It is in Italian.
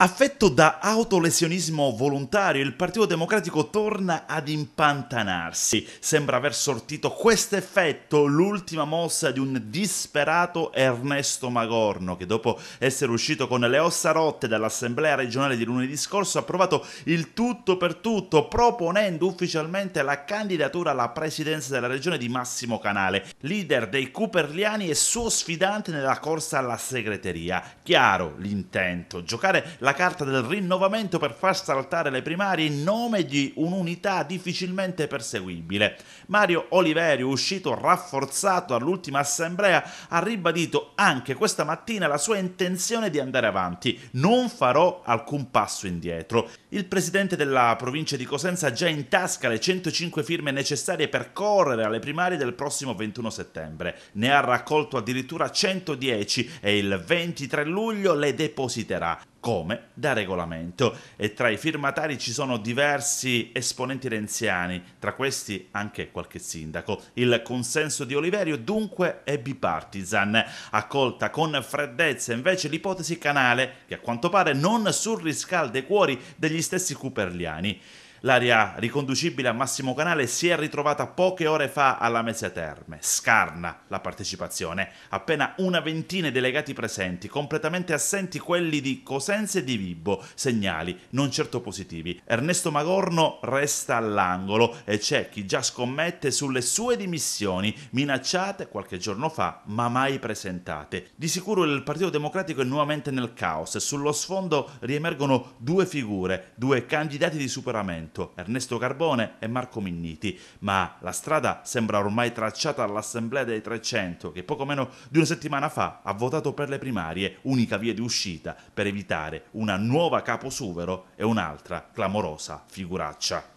Affetto da autolesionismo volontario, il Partito Democratico torna ad impantanarsi. Sembra aver sortito questo effetto, l'ultima mossa di un disperato Ernesto Magorno, che dopo essere uscito con le ossa rotte dall'Assemblea regionale di lunedì scorso ha provato il tutto per tutto, proponendo ufficialmente la candidatura alla presidenza della regione di Massimo Canale, leader dei Cooperliani e suo sfidante nella corsa alla segreteria. Chiaro l'intento, giocare la la carta del rinnovamento per far saltare le primarie in nome di un'unità difficilmente perseguibile. Mario Oliverio, uscito rafforzato all'ultima assemblea, ha ribadito anche questa mattina la sua intenzione di andare avanti. Non farò alcun passo indietro. Il presidente della provincia di Cosenza ha già in tasca le 105 firme necessarie per correre alle primarie del prossimo 21 settembre. Ne ha raccolto addirittura 110 e il 23 luglio le depositerà come da regolamento. E tra i firmatari ci sono diversi esponenti renziani, tra questi anche qualche sindaco. Il consenso di Oliverio dunque è bipartisan, accolta con freddezza invece l'ipotesi canale, che a quanto pare non surriscalda i cuori degli stessi cuperliani. L'area riconducibile a Massimo Canale si è ritrovata poche ore fa alla Mese Terme. Scarna la partecipazione, appena una ventina di delegati presenti, completamente assenti quelli di Cosenza e di Vibbo, segnali non certo positivi. Ernesto Magorno resta all'angolo e c'è chi già scommette sulle sue dimissioni, minacciate qualche giorno fa ma mai presentate. Di sicuro il Partito Democratico è nuovamente nel caos e sullo sfondo riemergono due figure, due candidati di superamento Parlamento, Ernesto Carbone e Marco Minniti, ma la strada sembra ormai tracciata all'Assemblea dei 300 che poco meno di una settimana fa ha votato per le primarie, unica via di uscita per evitare una nuova caposuvero e un'altra clamorosa figuraccia.